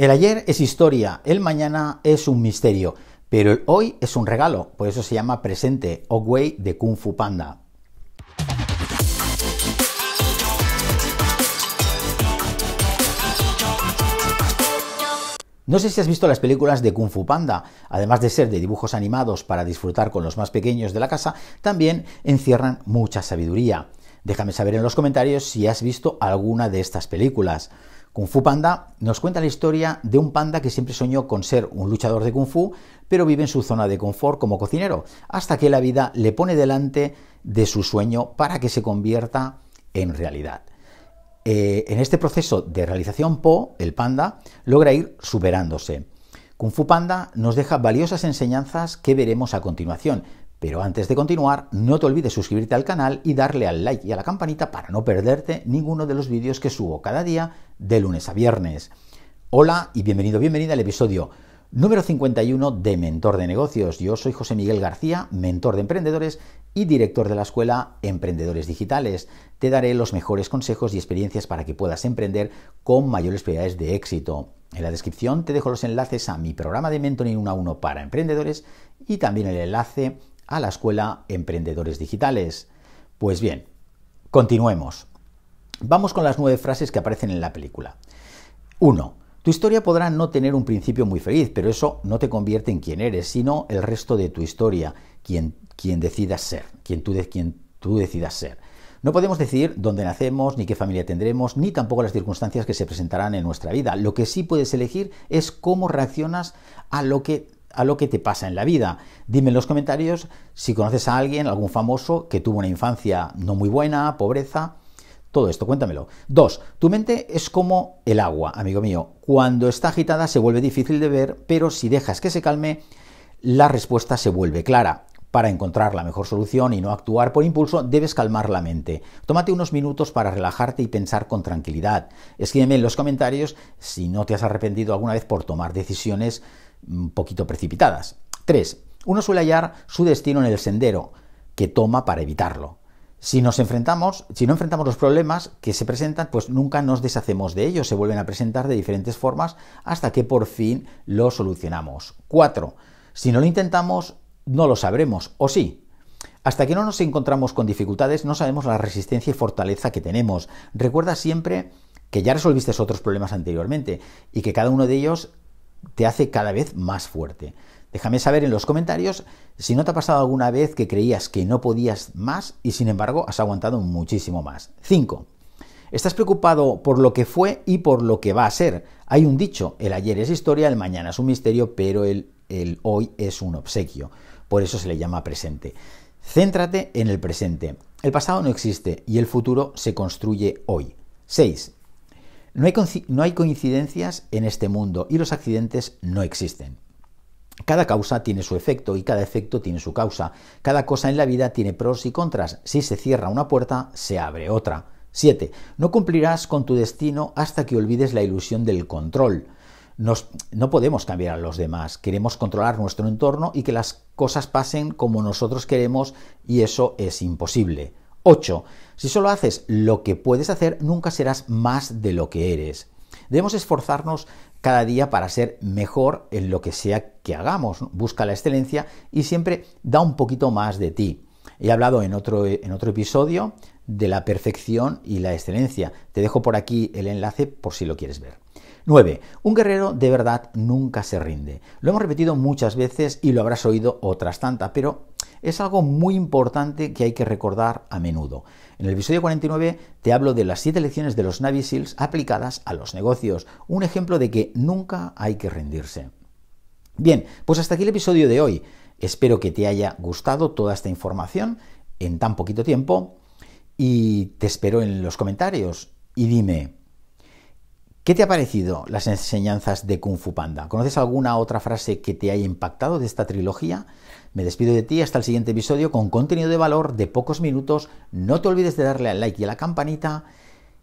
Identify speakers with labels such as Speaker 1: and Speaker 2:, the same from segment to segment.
Speaker 1: El ayer es historia, el mañana es un misterio, pero el hoy es un regalo, por eso se llama presente, Ogway de Kung Fu Panda. No sé si has visto las películas de Kung Fu Panda. Además de ser de dibujos animados para disfrutar con los más pequeños de la casa, también encierran mucha sabiduría. Déjame saber en los comentarios si has visto alguna de estas películas. Kung Fu Panda nos cuenta la historia de un panda que siempre soñó con ser un luchador de Kung Fu, pero vive en su zona de confort como cocinero, hasta que la vida le pone delante de su sueño para que se convierta en realidad. Eh, en este proceso de realización, Po, el panda, logra ir superándose. Kung Fu Panda nos deja valiosas enseñanzas que veremos a continuación, pero antes de continuar, no te olvides suscribirte al canal y darle al like y a la campanita para no perderte ninguno de los vídeos que subo cada día de lunes a viernes. Hola y bienvenido, bienvenida al episodio número 51 de Mentor de Negocios. Yo soy José Miguel García, mentor de emprendedores y director de la escuela Emprendedores Digitales. Te daré los mejores consejos y experiencias para que puedas emprender con mayores probabilidades de éxito. En la descripción te dejo los enlaces a mi programa de mentoring 1 a 1 para emprendedores y también el enlace a la escuela Emprendedores Digitales. Pues bien, continuemos. Vamos con las nueve frases que aparecen en la película. 1. Tu historia podrá no tener un principio muy feliz, pero eso no te convierte en quien eres, sino el resto de tu historia, quien, quien decidas ser, quien tú, quien tú decidas ser. No podemos decidir dónde nacemos, ni qué familia tendremos, ni tampoco las circunstancias que se presentarán en nuestra vida. Lo que sí puedes elegir es cómo reaccionas a lo que a lo que te pasa en la vida. Dime en los comentarios si conoces a alguien, algún famoso, que tuvo una infancia no muy buena, pobreza. Todo esto, cuéntamelo. Dos, tu mente es como el agua, amigo mío. Cuando está agitada se vuelve difícil de ver, pero si dejas que se calme, la respuesta se vuelve clara. Para encontrar la mejor solución y no actuar por impulso, debes calmar la mente. Tómate unos minutos para relajarte y pensar con tranquilidad. Escríbeme en los comentarios si no te has arrepentido alguna vez por tomar decisiones un poquito precipitadas. 3. Uno suele hallar su destino en el sendero que toma para evitarlo. Si nos enfrentamos, si no enfrentamos los problemas que se presentan, pues nunca nos deshacemos de ellos, se vuelven a presentar de diferentes formas hasta que por fin lo solucionamos. 4. Si no lo intentamos, no lo sabremos, o sí. Hasta que no nos encontramos con dificultades, no sabemos la resistencia y fortaleza que tenemos. Recuerda siempre que ya resolviste otros problemas anteriormente y que cada uno de ellos te hace cada vez más fuerte. Déjame saber en los comentarios si no te ha pasado alguna vez que creías que no podías más y sin embargo has aguantado muchísimo más. 5. Estás preocupado por lo que fue y por lo que va a ser. Hay un dicho, el ayer es historia, el mañana es un misterio, pero el, el hoy es un obsequio. Por eso se le llama presente. Céntrate en el presente. El pasado no existe y el futuro se construye hoy. 6. No hay, no hay coincidencias en este mundo y los accidentes no existen. Cada causa tiene su efecto y cada efecto tiene su causa. Cada cosa en la vida tiene pros y contras. Si se cierra una puerta, se abre otra. 7. No cumplirás con tu destino hasta que olvides la ilusión del control no podemos cambiar a los demás, queremos controlar nuestro entorno y que las cosas pasen como nosotros queremos y eso es imposible. 8. Si solo haces lo que puedes hacer, nunca serás más de lo que eres. Debemos esforzarnos cada día para ser mejor en lo que sea que hagamos. Busca la excelencia y siempre da un poquito más de ti. He hablado en otro, en otro episodio de la perfección y la excelencia. Te dejo por aquí el enlace por si lo quieres ver. 9. Un guerrero de verdad nunca se rinde. Lo hemos repetido muchas veces y lo habrás oído otras tantas, pero es algo muy importante que hay que recordar a menudo. En el episodio 49 te hablo de las 7 lecciones de los Navy Seals aplicadas a los negocios, un ejemplo de que nunca hay que rendirse. Bien, pues hasta aquí el episodio de hoy. Espero que te haya gustado toda esta información en tan poquito tiempo y te espero en los comentarios y dime, ¿Qué te ha parecido las enseñanzas de Kung Fu Panda? ¿Conoces alguna otra frase que te haya impactado de esta trilogía? Me despido de ti hasta el siguiente episodio con contenido de valor de pocos minutos. No te olvides de darle al like y a la campanita.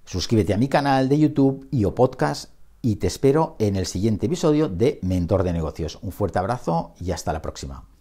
Speaker 1: Suscríbete a mi canal de YouTube y o podcast y te espero en el siguiente episodio de Mentor de Negocios. Un fuerte abrazo y hasta la próxima.